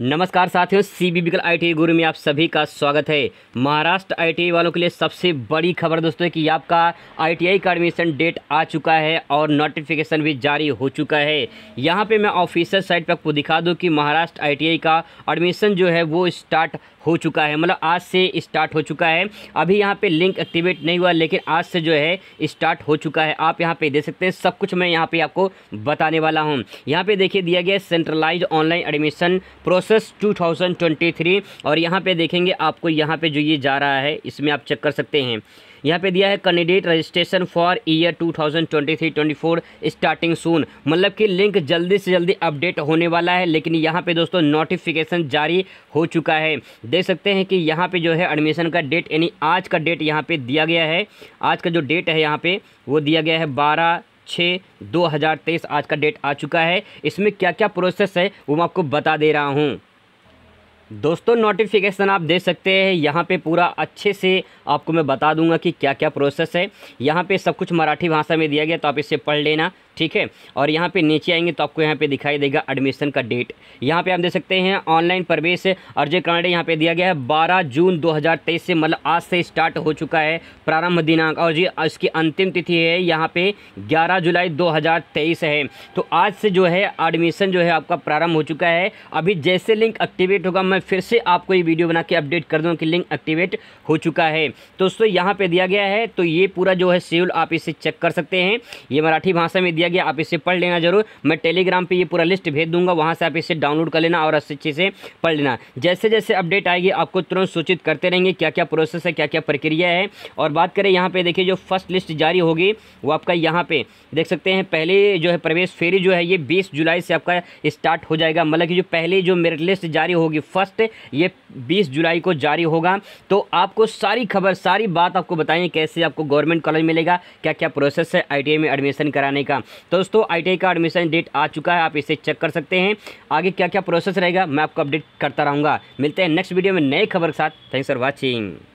नमस्कार साथियों C B बिकल आई टी गुरु में आप सभी का स्वागत है महाराष्ट्र आईटीआई e वालों के लिए सबसे बड़ी खबर दोस्तों कि आपका आईटीआई का एडमिशन डेट आ चुका है और नोटिफिकेशन भी जारी हो चुका है यहां पे मैं ऑफिशियल साइट पर आपको दिखा दूं कि महाराष्ट्र आईटीआई e का एडमिशन जो है वो स्टार्ट हो चुका है मतलब आज से स्टार्ट हो चुका है अभी यहाँ पे लिंक एक्टिवेट नहीं हुआ लेकिन आज से जो है स्टार्ट हो चुका है आप यहाँ पे देख सकते हैं सब कुछ मैं यहाँ पे आपको बताने वाला हूँ यहाँ पे देखिए दिया गया centralise online admission process process 2023 और यहाँ पे देखेंगे आपको यहाँ पे जो ये जा रहा है इसमें आप चेक कर सकते हैं यहाँ पे दिया है candidate registration for year 2023-24 starting soon मतलब कि लिंक जल्दी से जल्दी अपडेट होने वाला है लेकिन यहाँ पे दोस्तों नोटिफिकेशन जारी हो चुका है देख सकते हैं कि यहाँ पे जो है एडमिशन का डेट यानी आज का डेट यहाँ पे दिया गया है आज का जो डेट है यहाँ पे वो दिया गया है बारह छः दो हज़ार तेईस आज का डेट आ चुका है इसमें क्या क्या प्रोसेस है वो मैं आपको बता दे रहा हूँ दोस्तों नोटिफिकेशन आप दे सकते हैं यहाँ पे पूरा अच्छे से आपको मैं बता दूंगा कि क्या क्या प्रोसेस है यहाँ पे सब कुछ मराठी भाषा में दिया गया तो आप इसे पढ़ लेना ठीक है और यहाँ पे नीचे आएंगे तो आपको यहाँ पे दिखाई देगा एडमिशन का डेट यहाँ पे आप देख सकते हैं ऑनलाइन प्रवेश अर्जय कार्ड यहाँ पे दिया गया है 12 जून 2023 से मतलब आज से स्टार्ट हो चुका है प्रारंभ दिनांक और जी इसकी अंतिम तिथि है यहाँ पे 11 जुलाई 2023 है तो आज से जो है एडमिशन जो है आपका प्रारंभ हो चुका है अभी जैसे लिंक एक्टिवेट होगा मैं फिर से आपको ये वीडियो बना के अपडेट कर दूँ कि लिंक एक्टिवेट हो चुका है तो दोस्तों यहाँ पर दिया गया है तो ये पूरा जो है शेड्यूल आप इसे चेक कर सकते हैं ये मराठी भाषा में दिया गया आप इसे पढ़ लेना जरूर मैं टेलीग्राम पर यह पूरा लिस्ट भेज दूंगा वहाँ से आप इसे डाउनलोड कर लेना और अच्छे से पढ़ लेना जैसे जैसे अपडेट आएगी आपको तुरंत सूचित करते रहेंगे क्या क्या प्रोसेस है क्या क्या प्रक्रिया है और बात करें यहाँ पर देखिए जो फर्स्ट लिस्ट जारी होगी वो आपका यहाँ पर देख सकते हैं पहले जो है प्रवेश फेरी जो है ये 20 जुलाई से आपका स्टार्ट हो जाएगा मतलब कि जो पहले जो मेरिट लिस्ट जारी होगी फर्स्ट पॉडकास्ट ये 20 जुलाई को जारी होगा तो आपको सारी खबर सारी बात आपको बताएं कैसे आपको गवर्नमेंट कॉलेज मिलेगा क्या क्या प्रोसेस है आई में एडमिशन कराने का तो दोस्तों आई का एडमिशन डेट आ चुका है आप इसे चेक कर सकते हैं आगे क्या क्या प्रोसेस रहेगा मैं आपको अपडेट करता रहूँगा मिलते हैं नेक्स्ट वीडियो में नए खबर के साथ थैंक्स फॉर वॉचिंग